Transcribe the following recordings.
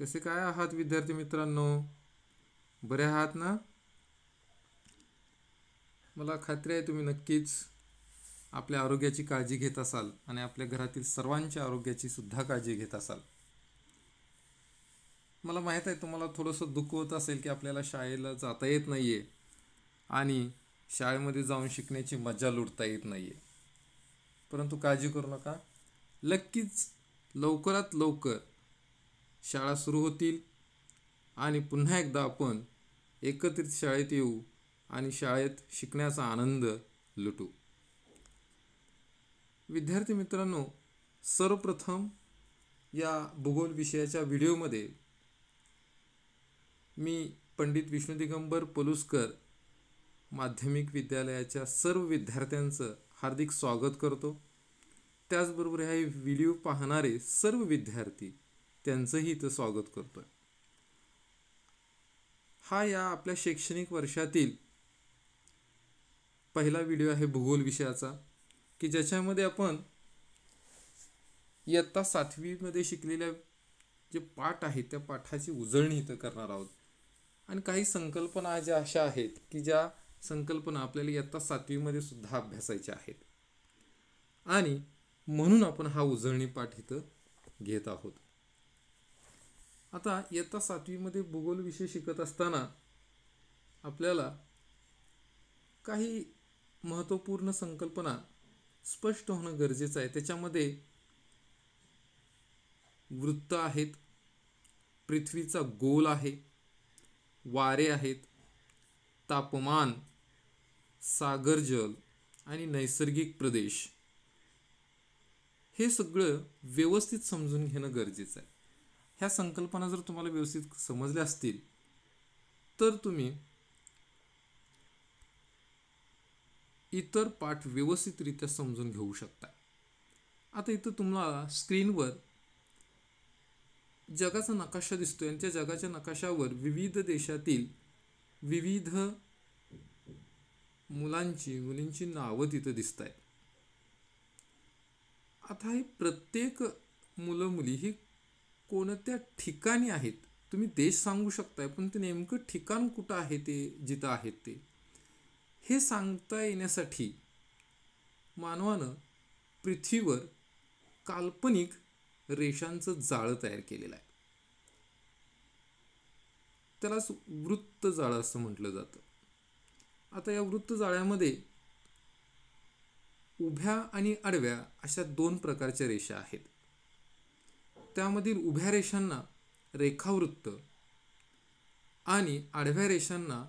कसे काय आहात विद्यार्थी मित्रांनो बरे आहात ना मला खात्री आहे तुम्ही नक्कीच आपल्या आरोग्याची काळजी घेत असाल आणि आपल्या घरातील सर्वांच्या आरोग्याची सुद्धा काळजी घेत असाल मला माहीत आहे तुम्हाला थोडंसं दुःख होत असेल की आपल्याला शाळेला जाता येत नाही आहे आणि शाळेमध्ये जाऊन शिकण्याची मजा लुटता येत नाही आहे परंतु काळजी करू नका नक्कीच लवकरात लवकर शाळा सुरू होतील आणि पुन्हा एकदा आपण एकत्रित शाळेत येऊ आणि शाळेत शिकण्याचा आनंद लुटू विद्यार्थी मित्रांनो सर्वप्रथम या भूगोल विषयाच्या व्हिडिओमध्ये मी पंडित विष्णू दिगंबर पलुसकर माध्यमिक विद्यालयाच्या सर्व विद्यार्थ्यांचं हार्दिक स्वागत करतो त्याचबरोबर ह्या व्हिडिओ पाहणारे सर्व विद्यार्थी त्यांचंही इथं स्वागत करतोय हा या आपल्या शैक्षणिक वर्षातील पहिला व्हिडिओ आहे भूगोल विषयाचा की ज्याच्यामध्ये आपण इयत्ता सातवीमध्ये शिकलेल्या जे पाठ आहेत त्या पाठाची उजळणी इथं करणार आहोत आणि काही संकल्पना ज्या अशा आहेत की ज्या संकल्पना आपल्याला इयत्ता सातवीमध्ये सुद्धा अभ्यासायच्या आहेत आणि म्हणून आपण हा उजळणी पाठ इथं घेत आहोत आता इयत्ता सातवीमध्ये भूगोल विषय शिकत असताना आपल्याला काही महत्त्वपूर्ण संकल्पना स्पष्ट होणं गरजेचं आहे त्याच्यामध्ये वृत्त आहेत पृथ्वीचा गोल आहे वारे आहेत तापमान सागर जल आणि नैसर्गिक प्रदेश हे सगळं व्यवस्थित समजून घेणं गरजेचं आहे ह्या संकल्पना जर तुम्हाला व्यवस्थित समजल्या असतील तर तुम्ही इतर पाठ व्यवस्थितरित्या समजून घेऊ शकता आता इथं तुम्हाला स्क्रीनवर जगाचा नकाशा दिसतो आणि त्या जगाच्या नकाशावर विविध देशातील विविध मुलांची मुलींची नावं तिथं दिसत आहेत आता ही प्रत्येक मुलं मुली ही कोणत्या ठिकाणी आहेत तुम्ही देश सांगू शकताय पण ते नेमकं ठिकाण कुठं आहे ते जिथं आहेत ते हे सांगता येण्यासाठी मानवानं पृथ्वीवर काल्पनिक रेषांचं जाळं तयार केलेलं आहे त्यालाच वृत्त जाळं असं म्हटलं जातं आता या वृत्त जाळ्यामध्ये उभ्या आणि आडव्या अशा दोन प्रकारच्या रेषा आहेत त्यामधील उभ्या रेषांना रेखावृत्त आणि आडव्या रेषांना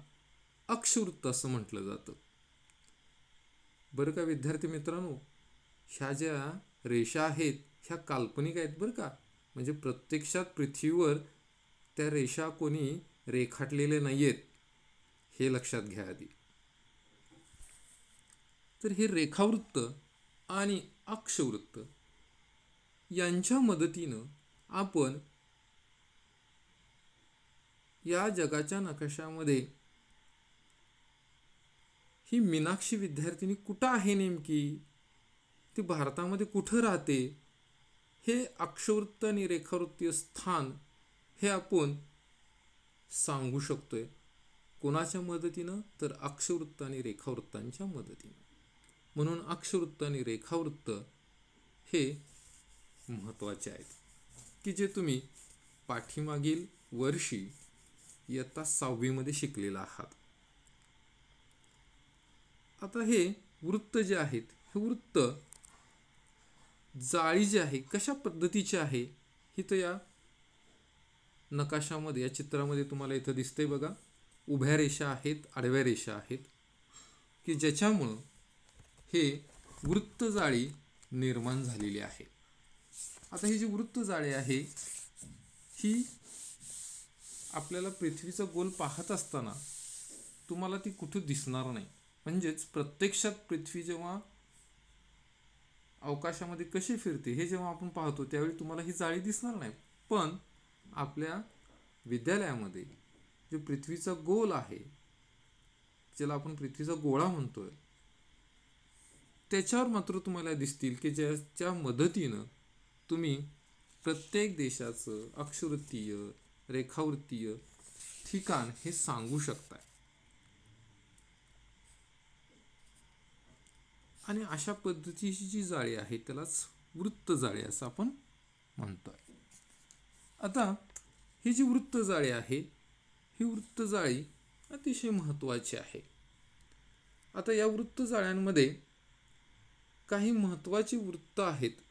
अक्षवृत्त असं म्हटलं जातं बरं का विद्यार्थी मित्रांनो ह्या ज्या रेषा आहेत ह्या काल्पनिक आहेत बरं का म्हणजे प्रत्यक्षात पृथ्वीवर त्या रेषा कोणी रेखाटलेले नाही आहेत हे लक्षात घ्या आधी तर हे रेखावृत्त आणि अक्षवृत्त यांच्या मदतीनं आपण या जगाच्या नकाशामध्ये ही मीनाक्षी विद्यार्थिनी कुठं आहे नेमकी ती भारतामध्ये कुठं राहते हे अक्षवृत्त आणि रेखावृत्तीय स्थान हे आपण सांगू शकतोय कोणाच्या मदतीनं तर अक्षवृत्त आणि रेखावृत्तांच्या मदतीनं म्हणून अक्षवृत्त आणि रेखावृत्त हे महत्वाचे आहेत की जे तुम्ही पाठीमागील वर्षी इयत्ता सहावीमध्ये शिकलेला आहात आता हे वृत्त जे आहेत हे वृत्त जाळी जे आहे कशा पद्धतीचे आहे ही तर या नकाशामध्ये या चित्रामध्ये तुम्हाला इथं दिसतंय बघा उभ्या रेषा आहेत आडव्या रेषा आहेत की ज्याच्यामुळं हे वृत्त जाळी निर्माण झालेली आहे आता ही जी वृत्त जाळे आहे ही आपल्याला पृथ्वीचा गोल पाहत असताना तुम्हाला ती कुठे दिसणार नाही म्हणजेच प्रत्यक्षात पृथ्वी जेव्हा अवकाशामध्ये कशी फिरते हे जेव्हा आपण पाहतो त्यावेळी तुम्हाला ही जाळी दिसणार नाही पण आपल्या विद्यालयामध्ये जे पृथ्वीचा गोल आहे ज्याला आपण पृथ्वीचा गोळा म्हणतोय त्याच्यावर मात्र तुम्हाला दिसतील की ज्याच्या मदतीनं तुम्ही प्रत्येक देशाचं अक्षवृत्तीय रेखावृत्तीय ठिकाण हे सांगू शकताय आणि अशा पद्धतीची जी जाळी आहे त्यालाच वृत्त जाळी असं आपण म्हणतोय आता ही जी वृत्त जाळी आहे ही वृत्त जाळी अतिशय महत्त्वाची आहे आता या वृत्त जाळ्यांमध्ये काही महत्त्वाची वृत्त आहेत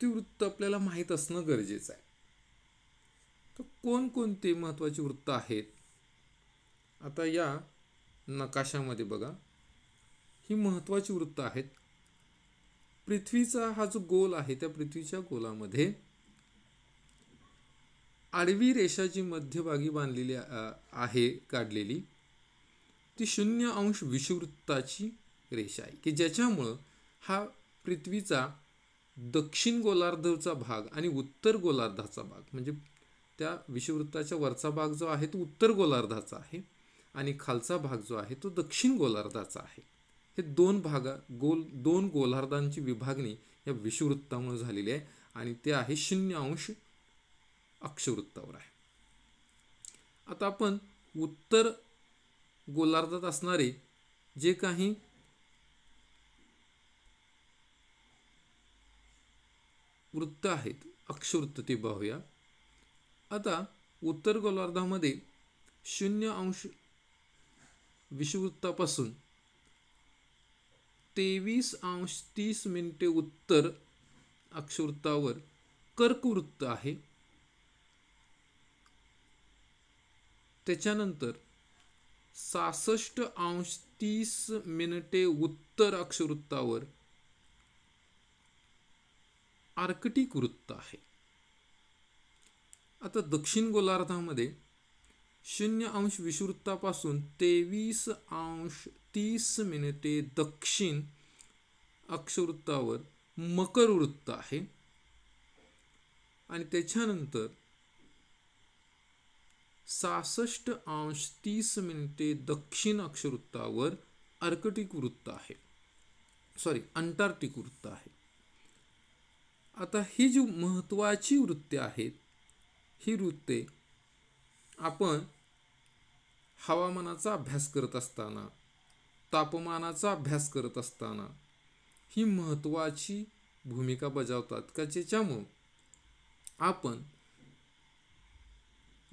ती वृत्त आपल्याला माहीत असणं गरजेचं आहे तर कोणकोणते महत्त्वाची वृत्त आहेत आता या नकाशामध्ये बघा ही महत्वाची वृत्त आहेत पृथ्वीचा हा जो गोल आहे त्या पृथ्वीच्या गोलामध्ये आडवी रेषा जी मध्यभागी बांधलेली आहे काढलेली ती शून्य अंश विषुवृत्ताची रेषा आहे की ज्याच्यामुळं हा पृथ्वीचा दक्षिण गोलार्धचा भाग आणि उत्तर गोलार्धाचा भाग म्हणजे त्या विषुववृत्ताच्या वरचा भाग जो आहे तो उत्तर गोलार्धाचा आहे आणि खालचा भाग जो आहे तो दक्षिण गोलार्धाचा आहे हे दोन भागा गोल दोन गोलार्धांची विभागणी या विषुवृत्तामुळे झालेली आहे आणि ते आहे शून्य अंश अक्षवृत्तावर आहे आता आपण उत्तर गोलार्धात असणारे जे काही वृत्त आहेत अक्षवृत्त ते पाहूया आता उत्तर गोलार्धामध्ये शून्य अंश विषुवृत्तापासून तेवीस अंश तीस मिनिटे उत्तर अक्षवृत्तावर कर्कवृत्त आहे त्याच्यानंतर सासष्ट अंश तीस मिनिटे उत्तर अक्षवृत्तावर आर्कटिक वृत्त आहे आता दक्षिण गोलार्धामध्ये शून्य अंश विषुवृत्तापासून तेवीस अंश तीस मिनिटे दक्षिण अक्षवृत्तावर मकर वृत्त आहे आणि त्याच्यानंतर सासष्ट अंश तीस मिनिटे दक्षिण अक्षवृत्तावर आर्कटिक वृत्त आहे सॉरी अंटार्क्टिक वृत्त आहे आता ही जी महत्त्वाची वृत्ते आहेत ही वृत्ते आपण हवामानाचा अभ्यास करत असताना तापमानाचा अभ्यास करत असताना ही महत्त्वाची भूमिका बजावतात का ज्याच्यामुळं आपण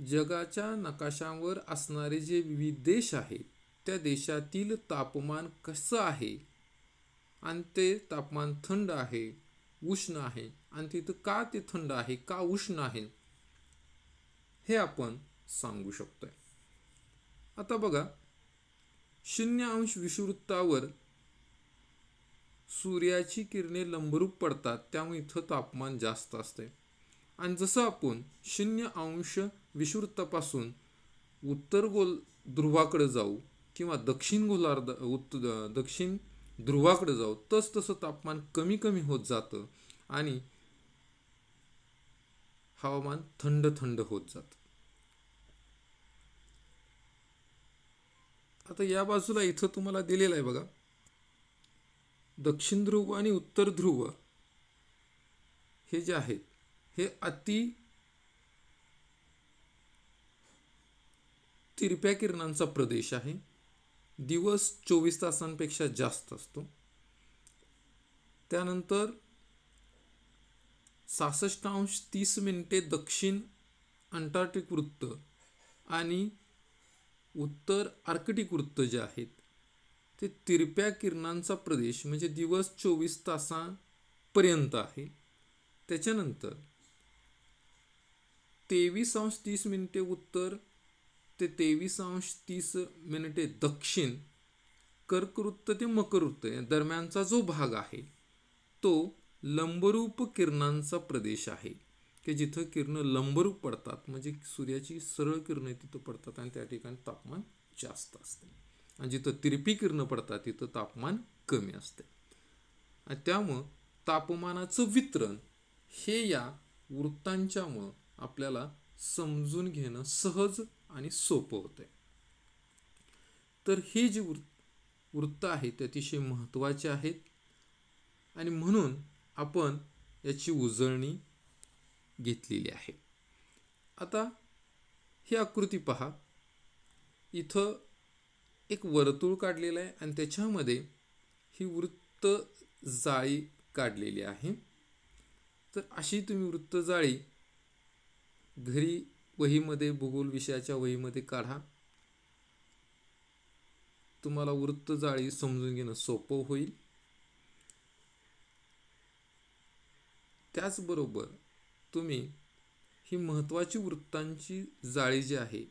जगाच्या नकाशांवर असणारे जे विविध देश आहेत त्या देशातील तापमान कसं आहे आणि ते तापमान थंड आहे उष्ण आहे आणि तिथं का ते थंड आहे का उष्ण आहे हे आपण सांगू शकतोय आता बघा शून्य अंश विषुवृत्तावर सूर्याची किरणे लंबरूप पडतात त्यामुळे इथं तापमान जास्त असते आणि जसं आपण शून्य अंश विषुवृत्तापासून उत्तर गोल ध्रुवाकडे जाऊ किंवा दक्षिण गोलार्ध उत्त दक्षिण ध्रुवाकडे जाऊ तस तस तापमान कमी कमी होत जातं आणि हवामान थंड थंड होत जात आता या बाजूला इथं तुम्हाला दिलेलं आहे बघा दक्षिण ध्रुव आणि उत्तर ध्रुव हे जे आहेत हे अति तिरप्या किरणांचा प्रदेश आहे दिवस चोवीस तासांपेक्षा जास्त असतो त्यानंतर सासष्ट अंश तीस मिनिटे दक्षिण अंटार्क्टिक वृत्त आणि उत्तर आर्कटिक वृत्त जे आहेत ते तिरप्या किरणांचा प्रदेश म्हणजे दिवस चोवीस तासांपर्यंत आहे त्याच्यानंतर तेवीस अंश तीस मिनिटे उत्तर ते तेवीस अंश तीस मिनिटे दक्षिण कर्कवृत्त ते मकरवृत्त या दरम्यानचा जो भाग आहे तो लंबरूप किरणांचा प्रदेश आहे की जिथं किरणं लंबरूप पडतात म्हणजे सूर्याची सरळ किरणं तिथं पडतात आणि त्या ठिकाणी तापमान जास्त असते आणि जिथं तिरपी किरणं पडतात तिथं तापमान कमी असते आणि त्यामुळं तापमानाचं वितरण हे या वृत्तांच्यामुळं आपल्याला समजून घेणं सहज आणि सोपं होतं आहे तर हे जी वृ वृत्त आहे ते अतिशय महत्त्वाचे आहेत आणि म्हणून आपण याची उजळणी घेतलेली आहे आता ही आकृती पहा इथं एक वर्तुळ काढलेलं आहे आणि त्याच्यामध्ये ही वृत्त जाळी काढलेली आहे तर अशी तुम्ही वृत्तजाळी घरी वहीमध्ये भूगोल विषयाच्या वहीमध्ये काढा तुम्हाला वृत्त जाळी समजून घेणं सोपं होईल त्याचबरोबर तुम्ही ही महत्त्वाची वृत्तांची जाळी जी आहे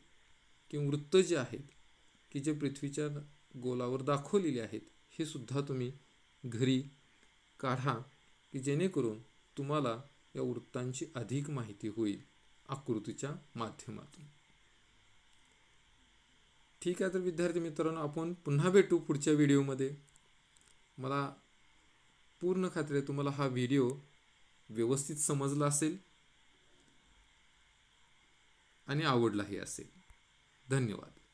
किंवा वृत्त जे आहेत की जे पृथ्वीच्या गोलावर दाखवलेली आहेत हे सुद्धा तुम्ही घरी काढा की जेणेकरून तुम्हाला या वृत्तांची अधिक माहिती होईल आकृतीच्या माध्यमातून ठीक आहे तर विद्यार्थी मित्रांनो आपण पुन्हा भेटू पुढच्या व्हिडिओमध्ये मला पूर्ण खात्री आहे तुम्हाला हा व्हिडिओ व्यवस्थित समजला असेल आणि आवडलाही असेल धन्यवाद